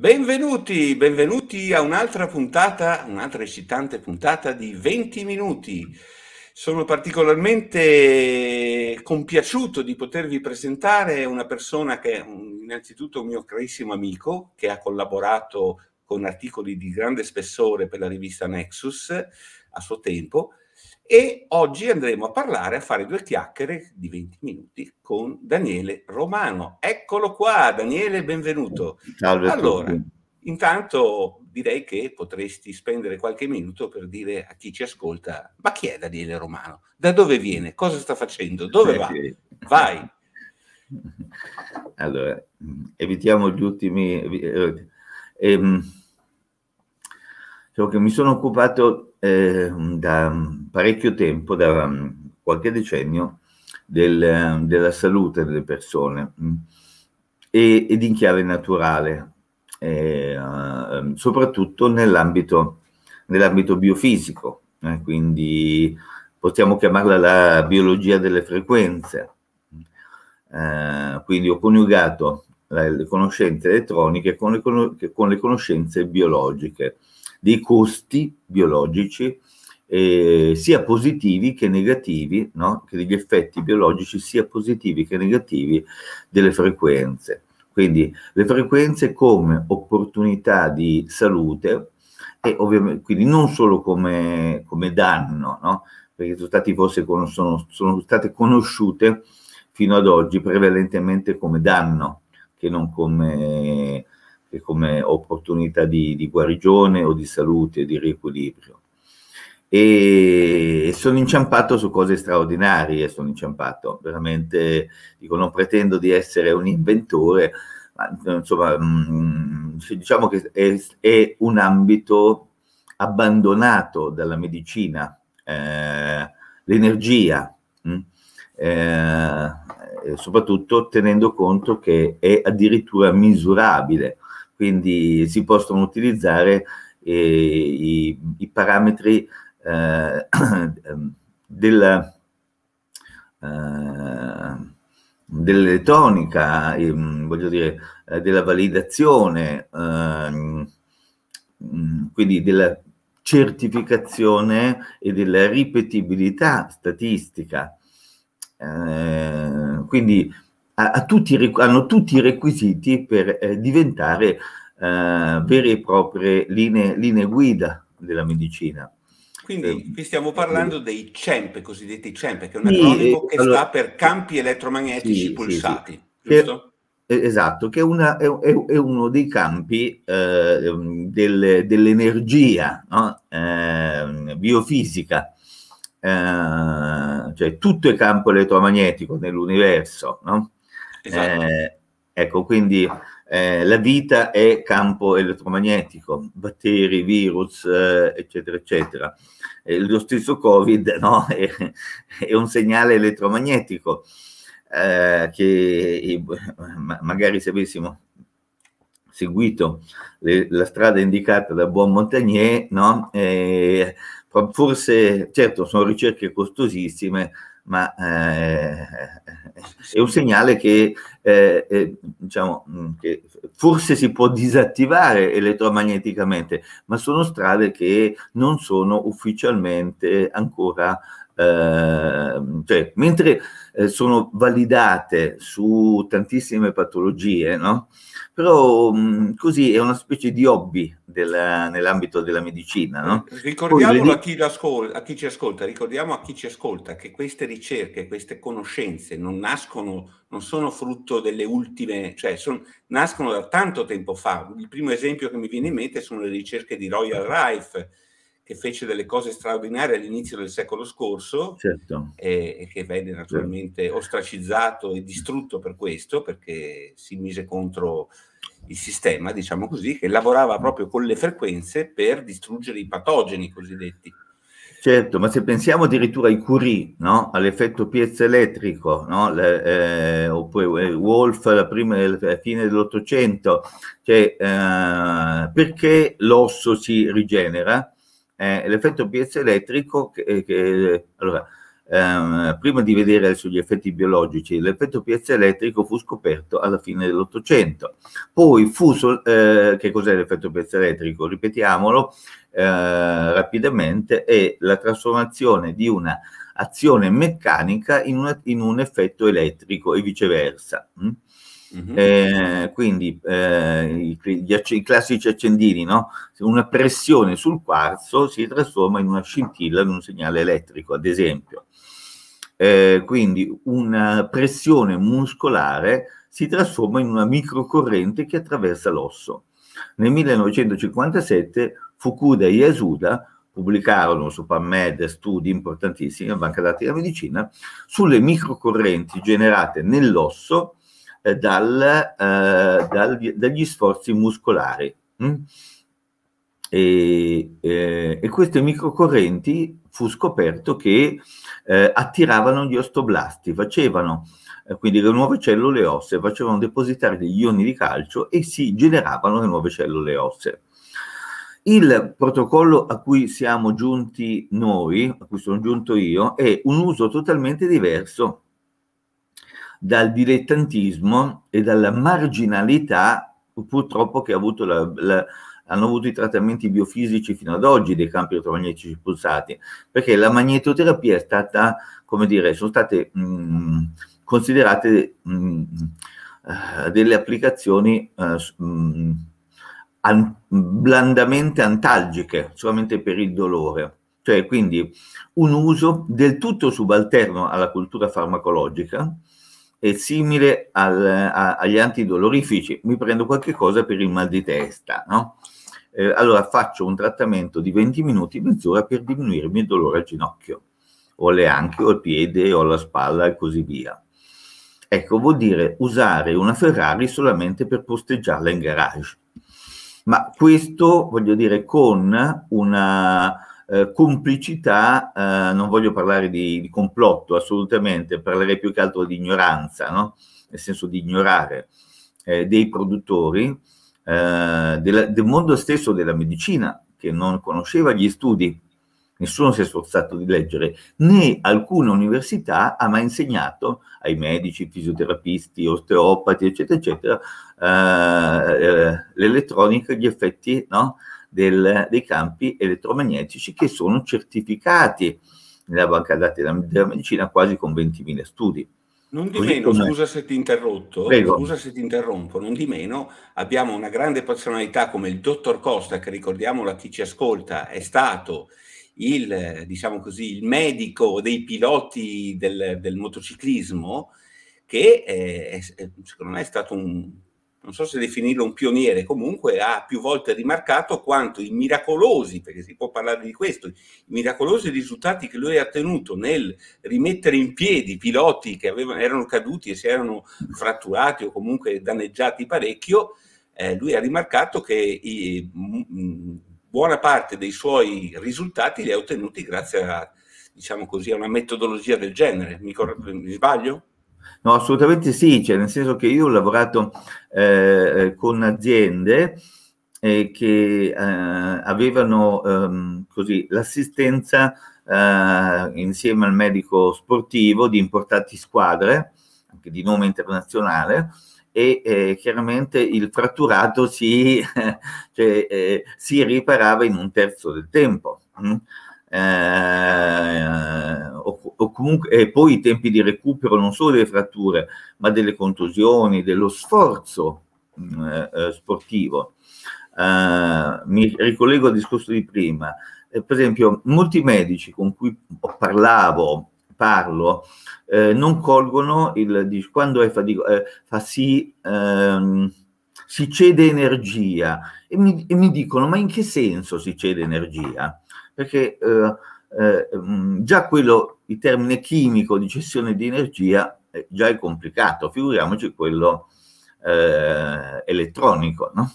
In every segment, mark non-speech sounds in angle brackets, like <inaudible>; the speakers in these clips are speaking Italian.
Benvenuti, benvenuti a un'altra puntata, un'altra eccitante puntata di 20 minuti. Sono particolarmente compiaciuto di potervi presentare una persona che è innanzitutto un mio carissimo amico che ha collaborato con articoli di grande spessore per la rivista Nexus a suo tempo, e oggi andremo a parlare, a fare due chiacchiere di 20 minuti con Daniele Romano. Eccolo qua, Daniele, benvenuto. Salve. Allora, intanto direi che potresti spendere qualche minuto per dire a chi ci ascolta, ma chi è Daniele Romano? Da dove viene? Cosa sta facendo? Dove va? Vai. <laughs> Allora, evitiamo gli ultimi... Eh, ehm, so diciamo che mi sono occupato eh, da parecchio tempo, da mm, qualche decennio, del, mm, della salute delle persone mm, e, ed in chiave naturale, e, uh, soprattutto nell'ambito, nell'ambito biofisico, eh, quindi possiamo chiamarla la biologia delle frequenze. Eh, quindi ho coniugato le conoscenze elettroniche con le, con le conoscenze biologiche, dei costi biologici eh, sia positivi che negativi, no? che degli effetti biologici sia positivi che negativi delle frequenze. Quindi le frequenze come opportunità di salute e ovviamente quindi non solo come, come danno, no? perché sono, stati forse con, sono, sono state conosciute fino ad oggi prevalentemente come danno che non come, che come opportunità di, di guarigione o di salute, di riequilibrio e sono inciampato su cose straordinarie, sono inciampato veramente, dico non pretendo di essere un inventore, ma insomma mh, mm, diciamo che è, è, un ambito abbandonato dalla medicina, eh, l'energia, mh, mm, eh, soprattutto tenendo conto che è addirittura misurabile, quindi si possono utilizzare eh, i, i parametri eh, <clears throat> eh, mm, eh, della, eh, dell'elettronica, voglio dire, della validazione, ehm, mm, quindi della certificazione e della ripetibilità statistica. Eh, quindi a, a tutti, hanno tutti i requisiti per diventare vere e proprie linee, linee guida della medicina. Quindi ehm, qui stiamo parlando dei CEMP, cosiddetti CEMP, che è un acronimo sì, che allora, sta per campi elettromagnetici sì, pulsati, sì, giusto? Che, esatto, che è, una, è, è, uno dei campi eh, ehm, del, dell'energia no? eh, biofisica. Eh, cioè tutto è campo elettromagnetico nell'universo, no? Esatto. Eh, ecco, quindi eh, la vita è campo elettromagnetico, batteri, virus, eh, eccetera, eccetera. Eh, lo stesso Covid <laughs> no? è, è, un segnale elettromagnetico eh, che eh, ma magari se avessimo seguito le, la strada indicata da Buon Montagnier, no? Eh, forse certo sono ricerche costosissime, ma eh, è un segnale che, eh, è, eh, diciamo, mm, che, forse si può disattivare elettromagneticamente, ma sono strade che non sono ufficialmente ancora Ehm, cioè, mentre eh, sono validate su tantissime patologie, no? però mh, mm, così è una specie di hobby della, nell'ambito della medicina. No? Eh, ricordiamolo le... a, chi a, chi ci ascolta, ricordiamo a chi ci ascolta che queste ricerche, queste conoscenze non nascono, non sono frutto delle ultime, cioè son, nascono da tanto tempo fa. Il primo esempio che mi viene in mente sono le ricerche di Royal Rife, che fece delle cose straordinarie all'inizio del secolo scorso certo. e, e, che venne naturalmente certo. ostracizzato e distrutto per questo, perché si mise contro il sistema, diciamo così, che lavorava proprio con le frequenze per distruggere i patogeni cosiddetti. Certo, ma se pensiamo addirittura ai Curie, no? all'effetto Piezza elettrico, no? Le, eh, oppure eh, Wolf alla, prima, eh, alla fine dell'Ottocento, cioè, eh, perché l'osso si rigenera? eh, l'effetto piezoelettrico, che, che, allora, ehm, prima di vedere sugli effetti biologici, l'effetto piezoelettrico fu scoperto alla fine dell'Ottocento. Poi fu, eh, che cos'è l'effetto piezoelettrico? Ripetiamolo eh, rapidamente, è la trasformazione di una azione meccanica in, una, in un effetto elettrico e viceversa. Mm? Mm-hmm. Eh, quindi eh, gli i classici accendini, no? una pressione sul quarzo si trasforma in una scintilla, in un segnale elettrico, ad esempio. Eh, quindi una pressione muscolare si trasforma in una microcorrente che attraversa l'osso. Nel 1957 Fukuda e Yasuda pubblicarono su PubMed studi importantissimi, la banca dati della medicina, sulle microcorrenti generate nell'osso eh, dal, eh, dal, dagli sforzi muscolari. Mm? E, eh, e, queste microcorrenti fu scoperto che eh, attiravano gli ostoblasti, facevano eh, quindi le nuove cellule ossee, facevano depositare degli ioni di calcio e si generavano le nuove cellule ossee. Il protocollo a cui siamo giunti noi, a cui sono giunto io, è un uso totalmente diverso dal dilettantismo e dalla marginalità purtroppo che ha avuto la, la, hanno avuto i trattamenti biofisici fino ad oggi dei campi elettromagnetici pulsati, perché la magnetoterapia è stata, come dire, sono state mh, mm, considerate mh, mm, eh, delle applicazioni mh, eh, mm, an blandamente antalgiche, solamente per il dolore. Cioè, quindi un uso del tutto subalterno alla cultura farmacologica, è simile al, a, agli antidolorifici, mi prendo qualche cosa per il mal di testa, no? Eh, allora faccio un trattamento di 20 minuti, mezz'ora per diminuirmi il dolore al ginocchio, o alle anche, o al piede, o alla spalla e così via. Ecco, vuol dire usare una Ferrari solamente per posteggiarla in garage. Ma questo, voglio dire, con una, eh, complicità, eh, non voglio parlare di, di, complotto assolutamente, parlerei più che altro di ignoranza, no? nel senso di ignorare eh, dei produttori, eh, della, del mondo stesso della medicina, che non conosceva gli studi, nessuno si è sforzato di leggere, né alcuna università ha mai insegnato ai medici, fisioterapisti, osteopati, eccetera, eccetera, eh, eh, l'elettronica, gli effetti, no? del, dei campi elettromagnetici che sono certificati nella banca dati della, della medicina quasi con 20.000 studi. Non di Così meno, come... scusa se ti interrompo, Prego. scusa se ti interrompo, non di meno abbiamo una grande personalità come il dottor Costa, che ricordiamolo a chi ci ascolta, è stato il, diciamo così, il medico dei piloti del, del motociclismo, che è, eh, è, secondo me è stato un, non so se definirlo un pioniere, comunque ha più volte rimarcato quanto i miracolosi, perché si può parlare di questo, i miracolosi risultati che lui ha ottenuto nel rimettere in piedi piloti che avevano, erano caduti e si erano fratturati o comunque danneggiati parecchio, eh, lui ha rimarcato che i, mh, mm, mm, buona parte dei suoi risultati li ha ottenuti grazie a, diciamo così, a una metodologia del genere. mi, mi sbaglio? No, assolutamente sì, cioè, nel senso che io ho lavorato eh, eh con aziende eh, che eh, avevano ehm, così, l'assistenza eh, insieme al medico sportivo di importanti squadre, anche di nome internazionale, e eh, chiaramente il fratturato si, <laughs> cioè, eh, si, riparava in un terzo del tempo. Mm? Eh, comunque, e poi i tempi di recupero non solo delle fratture, ma delle contusioni, dello sforzo mh, mm, eh, eh, sportivo. Uh, mi ricollego al discorso di prima. Eh, per esempio, molti medici con cui parlavo, parlo, eh, non colgono il quando è fatico, eh, fa sì, ehm, si cede energia e mi, e mi, dicono: ma in che senso si cede energia? Perché eh, mm, già quello, il termine chimico di gestione di energia eh, già è complicato, figuriamoci quello eh, elettronico, no?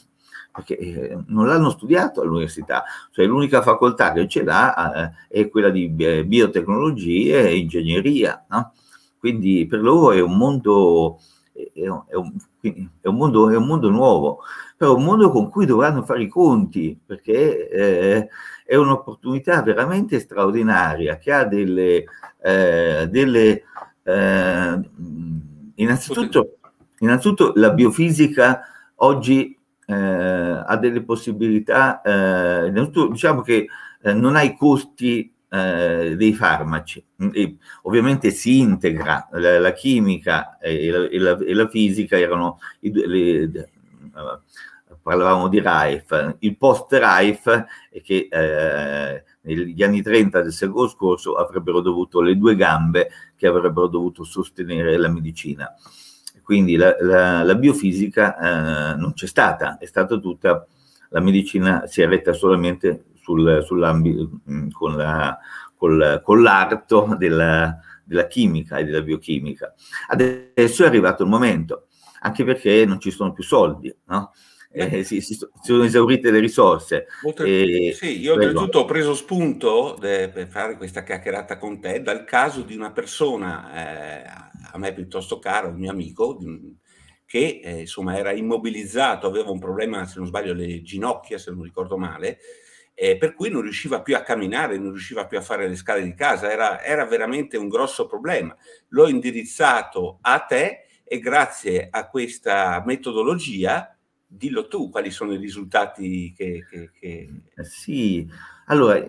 perché eh, non l'hanno studiato all'università, cioè l'unica facoltà che ce l'ha eh, è quella di biotecnologie e ingegneria, no? quindi per loro è un mondo, è un, quindi è un mondo, è un mondo nuovo, però è un mondo con cui dovranno fare i conti, perché eh, è un'opportunità veramente straordinaria che ha delle... Eh, delle eh, innanzitutto, innanzitutto la biofisica oggi eh, ha delle possibilità, eh, diciamo che eh, non ha i costi eh, dei farmaci. E ovviamente si integra la, la chimica e la, e, la, e la, fisica, erano i, le, le, eh, parlavamo di Raif, il post Raif che eh, negli anni 30 del secolo scorso avrebbero dovuto le due gambe che avrebbero dovuto sostenere la medicina. Quindi la, la, la biofisica eh, non c'è stata, è stata tutta, la medicina si è retta solamente sul, mm, con, la, col, con l'arto della, della chimica e della biochimica. Adesso è arrivato il momento, anche perché non ci sono più soldi, no? Eh, eh. si, si, sono esaurite le risorse. Oltre, e, sì, io oltretutto ho preso spunto de, per fare questa chiacchierata con te dal caso di una persona eh, a me piuttosto cara, un mio amico, che eh, insomma era immobilizzato, aveva un problema, se non sbaglio, alle ginocchia, se non ricordo male, eh, per cui non riusciva più a camminare, non riusciva più a fare le scale di casa, era, era veramente un grosso problema. L'ho indirizzato a te e grazie a questa metodologia, dillo tu quali sono i risultati che... che, che... Eh, sì, allora,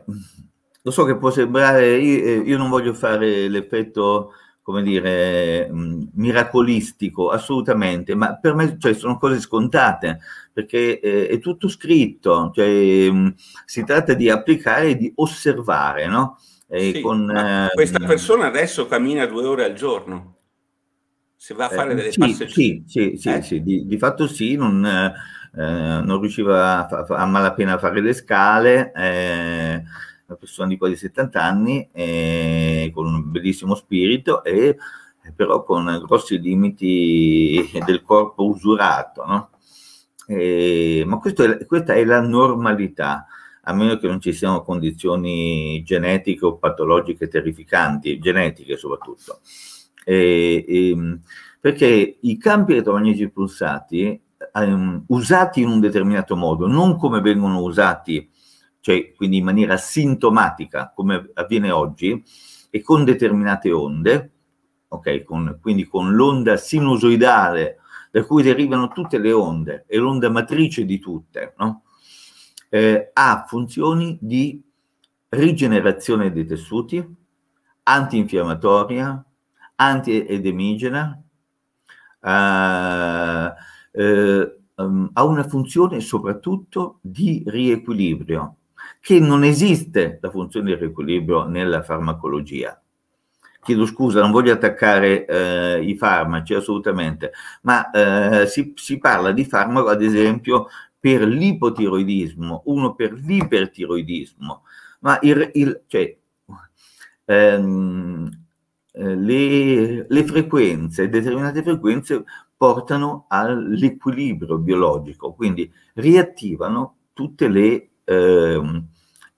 lo so che può sembrare, io, eh, io non voglio fare l'effetto come dire, mm, miracolistico, assolutamente, ma per me cioè, sono cose scontate, perché eh, è tutto scritto, cioè, mh, mm, si tratta di applicare e di osservare, no? Sì, con, eh, questa mm, persona adesso cammina due ore al giorno, se va a eh, fare eh, delle sì, passeggiate. Sì, sì, eh? sì di, di, fatto sì, non, eh, non riusciva a, a, malapena a fare le scale, una persona di quasi 70 anni, eh, con un bellissimo spirito e eh, però con grossi limiti del corpo usurato. No? E, ma è, questa è la normalità, a meno che non ci siano condizioni genetiche o patologiche terrificanti, genetiche soprattutto. E, e, perché i campi elettromagnetici pulsati, um, usati in un determinato modo, non come vengono usati cioè quindi in maniera sintomatica come avviene oggi e con determinate onde, ok, con, quindi con l'onda sinusoidale da cui derivano tutte le onde e l'onda matrice di tutte, no? eh, ha funzioni di rigenerazione dei tessuti, antinfiammatoria, antiedemigena, eh, eh, um, ha una funzione soprattutto di riequilibrio che non esiste la funzione di riequilibrio nella farmacologia. Chiedo scusa, non voglio attaccare eh, i farmaci assolutamente, ma eh, si, si parla di farmaco ad esempio per l'ipotiroidismo, uno per l'ipertiroidismo, ma il, il, cioè, ehm, le, le, frequenze, determinate frequenze portano all'equilibrio biologico, quindi riattivano tutte le ehm,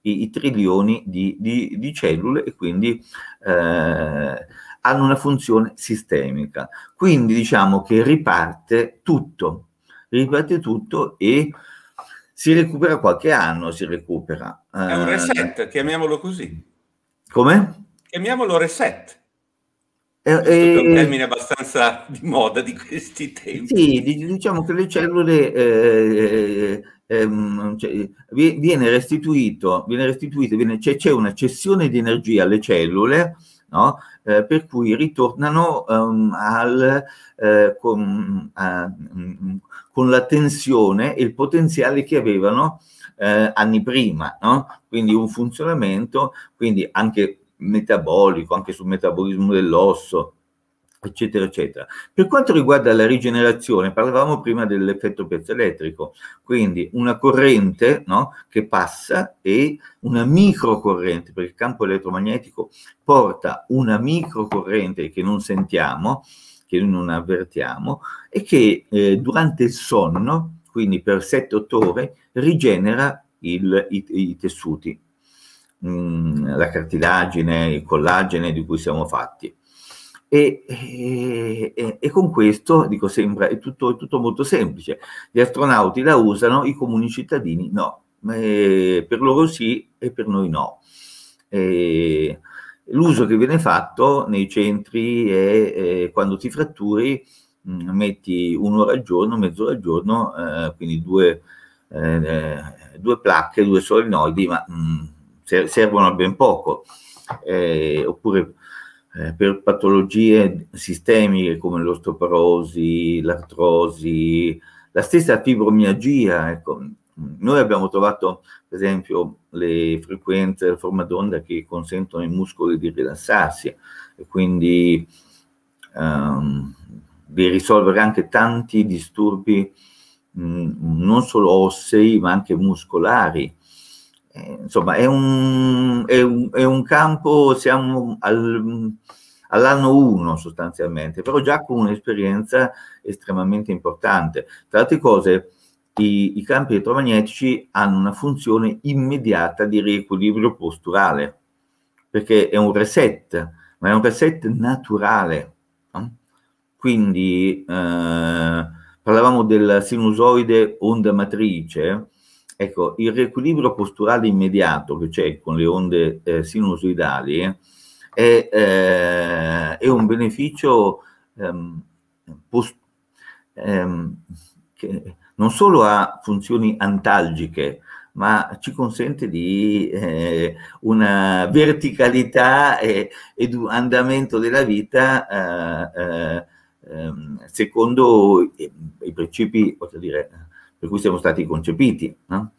i, i, trilioni di, di, di, cellule e quindi eh, hanno una funzione sistemica. Quindi diciamo che riparte tutto, riparte tutto e si recupera qualche anno, si recupera. È un reset, eh, chiamiamolo così. Come? Chiamiamolo reset. Eh, è un eh, termine abbastanza di moda di questi tempi. Sì, diciamo che le cellule eh, eh ehm, cioè, viene restituito, viene restituito viene, c'è, c'è, una cessione di energia alle cellule, no? eh, per cui ritornano um, al, eh, con, a, mm, con, la tensione e il potenziale che avevano anni prima, no? quindi un funzionamento, quindi anche metabolico, anche sul metabolismo dell'osso, eccetera, eccetera. Per quanto riguarda la rigenerazione, parlavamo prima dell'effetto piezoelettrico, quindi una corrente no, che passa e una microcorrente, perché il campo elettromagnetico porta una microcorrente che non sentiamo, che non avvertiamo, e che eh, durante il sonno, quindi per 7-8 ore, rigenera il, i, i tessuti Mm, la cartilagine, il collagene di cui siamo fatti. E, e, e, con questo, dico sembra, è tutto, è tutto, molto semplice. Gli astronauti la usano, i comuni cittadini no. E per loro sì e per noi no. l'uso che viene fatto nei centri è, è quando ti fratturi mh, mm, metti un'ora al giorno, mezz'ora al giorno, eh, quindi due, eh, due, placche, due solenoidi, ma mh, mm, servono a ben poco, eh, oppure eh, per patologie sistemiche come l'osteoporosi, l'artrosi, la stessa fibromialgia. Ecco. Noi abbiamo trovato, per esempio, le frequenze, la forma d'onda che consentono ai muscoli di rilassarsi e quindi ehm, di risolvere anche tanti disturbi mh, mm, non solo ossei ma anche muscolari insomma, è un, è, un, è un, campo, siamo al, all'anno 1 sostanzialmente, però già con un'esperienza estremamente importante. Tra altre cose, i, i campi elettromagnetici hanno una funzione immediata di riequilibrio posturale, perché è un reset, ma è un reset naturale. No? Quindi eh, parlavamo della sinusoide onda matrice, Ecco, il riequilibrio posturale immediato che c'è con le onde eh, sinusoidali è, eh, eh, è, un beneficio ehm, post, ehm, che non solo ha funzioni antalgiche, ma ci consente di eh, una verticalità e, ed un andamento della vita eh, eh, ehm, secondo i, i principi, voglio dire, per cui siamo stati concepiti, no?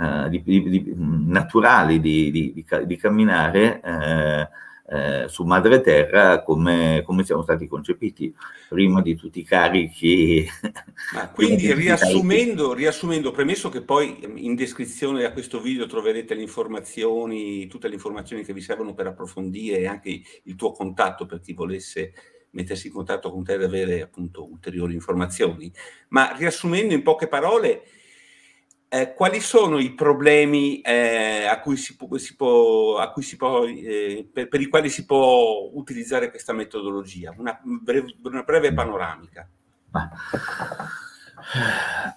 eh, di, di, di, naturali di, camminare eh, eh, su madre terra come, come, siamo stati concepiti, prima di tutti i carichi. Ma quindi <laughs> riassumendo, riassumendo, premesso che poi in descrizione a questo video troverete le informazioni, tutte le informazioni che vi servono per approfondire e anche il tuo contatto per chi volesse mettersi in contatto con te ed avere appunto ulteriori informazioni. Ma riassumendo in poche parole, eh, quali sono i problemi eh, a cui si può, si può, a cui si può eh, per, per, i quali si può utilizzare questa metodologia? Una breve, una breve panoramica.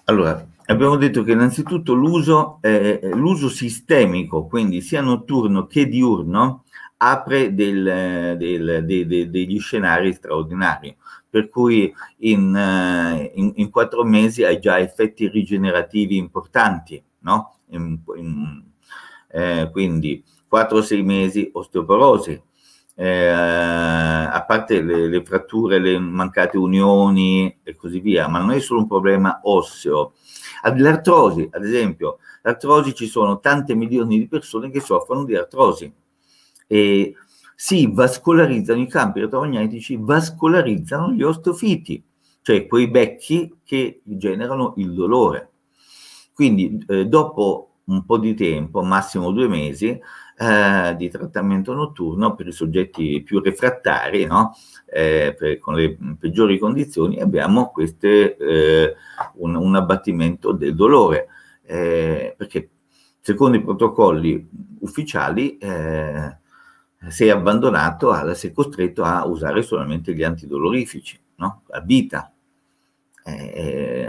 Allora, abbiamo detto che innanzitutto l'uso, eh, eh, l'uso sistemico, quindi sia notturno che diurno, apre del, del, de, de, degli scenari straordinari. Per cui in, eh, in, in, quattro mesi hai già effetti rigenerativi importanti, no? in, eh, quindi 4-6 mesi osteoporosi, eh, a parte le, le, fratture, le mancate unioni e così via, ma non è solo un problema osseo. L'artrosi, ad esempio, l'artrosi ci sono tante milioni di persone che soffrono di artrosi e si vascolarizzano i campi elettromagnetici, vascolarizzano gli ortofiti, cioè quei becchi che generano il dolore. Quindi eh, dopo un po' di tempo, massimo due mesi, eh, di trattamento notturno per i soggetti più refrattari, no? eh, per, con le peggiori condizioni, abbiamo queste, eh, un, un, abbattimento del dolore, eh, perché secondo i protocolli ufficiali eh, sei abbandonato, a, sei costretto a usare solamente gli antidolorifici, no? a vita. Eh,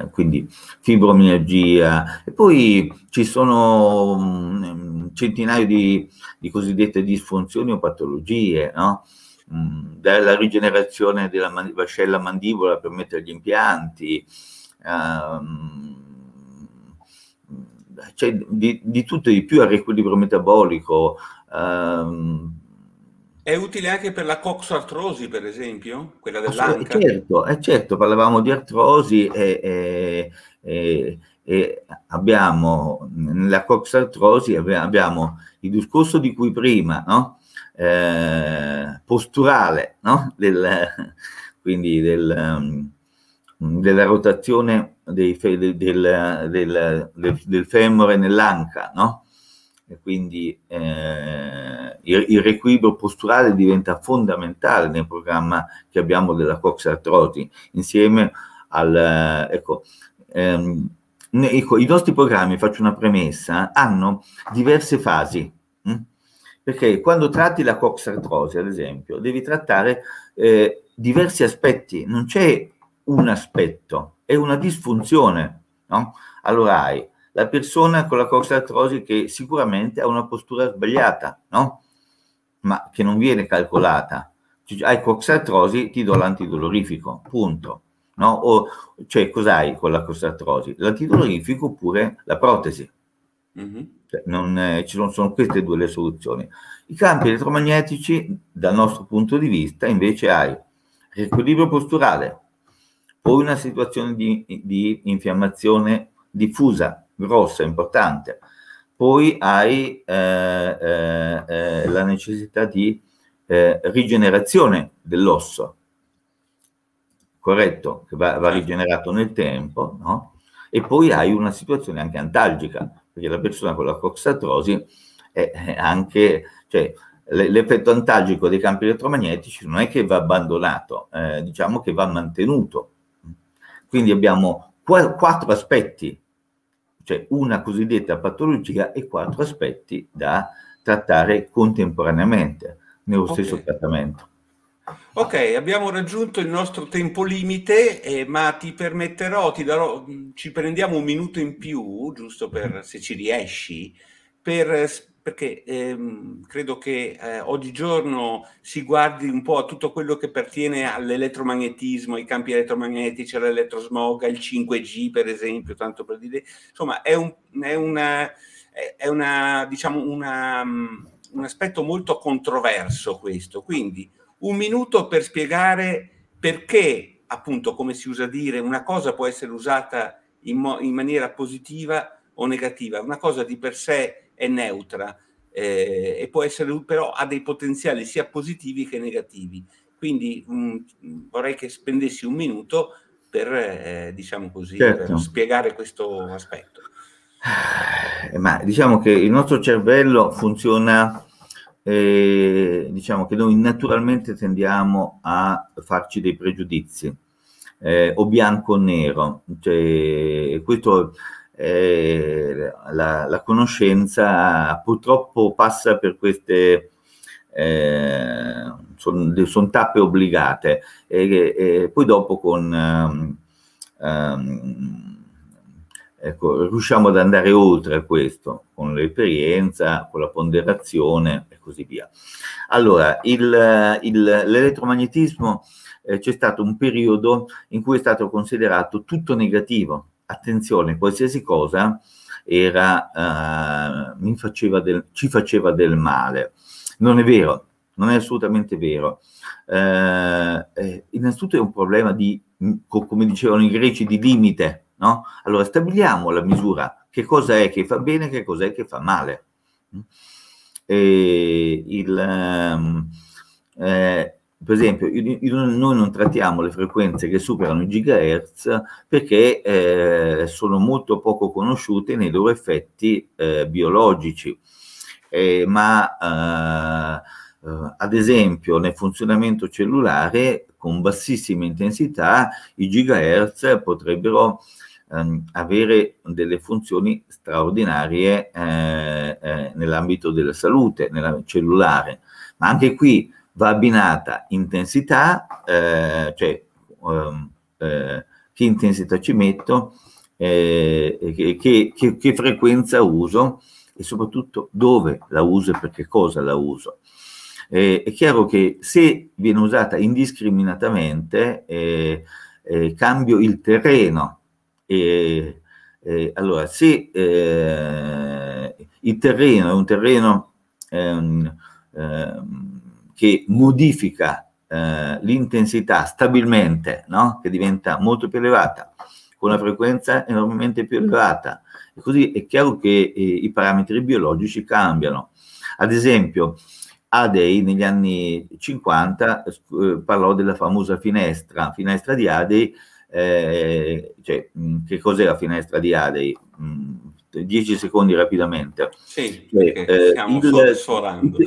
eh, quindi fibromialgia e poi ci sono un mm, centinaio di, di cosiddette disfunzioni o patologie, no? Mm, dalla rigenerazione della mand- vascella mandibola per mettere gli impianti, ehm, cioè di, di, tutto e di più al riequilibrio metabolico, ehm, è utile anche per la coxartrosi, per esempio, quella dell'anca? Certo, eh, certo, parlavamo di artrosi e, e, e abbiamo, nella coxartrosi abbiamo il discorso di cui prima, no? eh, posturale, no? del, quindi del, mm, della rotazione dei, del, del, del, femore nell'anca, no? e quindi eh, il, il, riequilibrio posturale diventa fondamentale nel programma che abbiamo della Cox Artrosi, insieme al... Ecco, ehm, ecco, i nostri programmi, faccio una premessa, hanno diverse fasi, mh? Hm? perché quando tratti la Cox Artrosi, ad esempio, devi trattare eh, diversi aspetti, non c'è un aspetto, è una disfunzione, no? Allora hai la persona con la coxartrosi che sicuramente ha una postura sbagliata, no? ma che non viene calcolata. Cioè, hai coxartrosi, ti do l'antidolorifico, punto. No? O, cioè, cos'hai con la coxartrosi? L'antidolorifico oppure la protesi. Mm-hmm. Cioè, non, eh, ci sono, sono queste due le soluzioni. I campi elettromagnetici, dal nostro punto di vista, invece hai riequilibrio posturale, poi una situazione di, di, infiammazione diffusa, grossa, importante. Poi hai eh, eh, eh, la necessità di eh, rigenerazione dell'osso, corretto, che va, va rigenerato nel tempo, no? e poi hai una situazione anche antalgica, perché la persona con la coxatrosi è anche, cioè, l'effetto antalgico dei campi elettromagnetici non è che va abbandonato, eh, diciamo che va mantenuto. Quindi abbiamo quattro aspetti cioè una cosiddetta patologia e quattro aspetti da trattare contemporaneamente nello okay. stesso trattamento. Ok, abbiamo raggiunto il nostro tempo limite, eh, ma ti permetterò, ti darò, mm, ci prendiamo un minuto in più, giusto per mhm. se ci riesci, per perché ehm, credo che eh, oggigiorno si guardi un po' a tutto quello che pertiene all'elettromagnetismo, ai campi elettromagnetici, all'elettrosmog, al 5G per esempio, tanto per dire, insomma è un, è una, è una, diciamo una, mm, un aspetto molto controverso questo, quindi un minuto per spiegare perché appunto come si usa dire una cosa può essere usata in, mo- in maniera positiva o negativa, una cosa di per sé è neutra eh, e può essere però ha dei potenziali sia positivi che negativi. Quindi mh, mm, vorrei che spendessi un minuto per, eh, diciamo così, certo. per spiegare questo aspetto. Eh, ma diciamo che il nostro cervello funziona, eh, diciamo che noi naturalmente tendiamo a farci dei pregiudizi, eh, o bianco o nero. Cioè, questo eh, la, la, conoscenza purtroppo passa per queste eh, sono son tappe obbligate e, e, poi dopo con um, ecco, riusciamo ad andare oltre a questo con l'esperienza, con la ponderazione e così via. Allora, l'elettromagnetismo eh, c'è stato un periodo in cui è stato considerato tutto negativo, attenzione, qualsiasi cosa era, eh, faceva del, ci faceva del male. Non è vero, non è assolutamente vero. Eh, eh innanzitutto è un problema di, mm, come dicevano i greci, di limite. No? Allora stabiliamo la misura, che cosa è che fa bene, che cos'è che fa male. Mm? E il, ehm, eh, per esempio, io, io, noi non trattiamo le frequenze che superano i gigahertz perché eh, sono molto poco conosciute nei loro effetti eh, biologici, eh, ma eh, ad esempio nel funzionamento cellulare con bassissima intensità i gigahertz potrebbero ehm, avere delle funzioni straordinarie eh, eh, nell'ambito della salute, nella cellulare. Ma anche qui va abbinata intensità, eh, cioè ehm, eh, che intensità ci metto, eh, che, che, che, frequenza uso e soprattutto dove la uso e per che cosa la uso. Eh, è chiaro che se viene usata indiscriminatamente eh, eh, cambio il terreno. allora, se il terreno è un terreno ehm, ehm, che modifica eh, l'intensità stabilmente, no? che diventa molto più elevata, con una frequenza enormemente più mm. elevata. E così è chiaro che eh, i parametri biologici cambiano. Ad esempio, Adey negli anni 50 eh, parlò della famosa finestra, finestra di Adey, eh, cioè, mh, che cos'è la finestra di Adey? Mh, 10 secondi rapidamente. Sì, cioè, eh, stiamo sforando.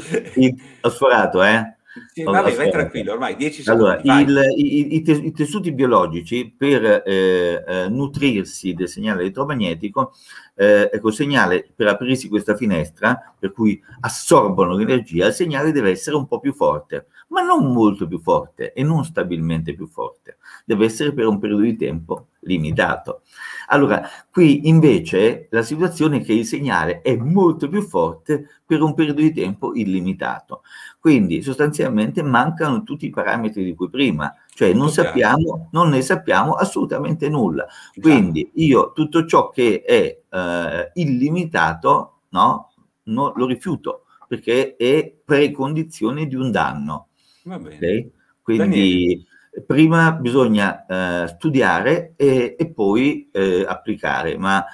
ho sforato, eh? Sì, vabbè, vai tranquillo, ormai 10 secondi. Allora, i, i, tessuti biologici per eh, eh, nutrirsi del segnale elettromagnetico, eh, ecco, segnale per aprirsi questa finestra, per cui assorbono l'energia, il segnale deve essere un po' più forte ma non molto più forte e non stabilmente più forte. Deve essere per un periodo di tempo limitato. Allora, qui invece la situazione è che il segnale è molto più forte per un periodo di tempo illimitato. Quindi sostanzialmente mancano tutti i parametri di cui prima, cioè non, esatto. sappiamo, non ne sappiamo assolutamente nulla. Quindi io tutto ciò che è eh, illimitato no, no, lo rifiuto perché è precondizione di un danno. Va bene. Okay? Quindi Daniele. prima bisogna eh, studiare e, e poi eh, applicare, ma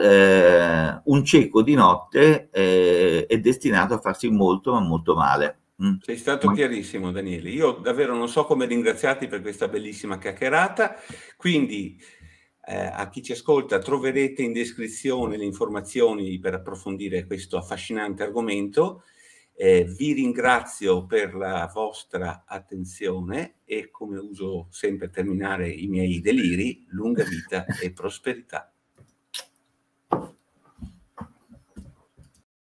eh, un cieco di notte eh, è destinato a farsi molto ma molto male. Mm. Sei stato chiarissimo Daniele, io davvero non so come ringraziarti per questa bellissima chiacchierata, quindi eh, a chi ci ascolta troverete in descrizione le informazioni per approfondire questo affascinante argomento eh, vi ringrazio per la vostra attenzione e come uso sempre terminare i miei deliri, lunga vita e prosperità.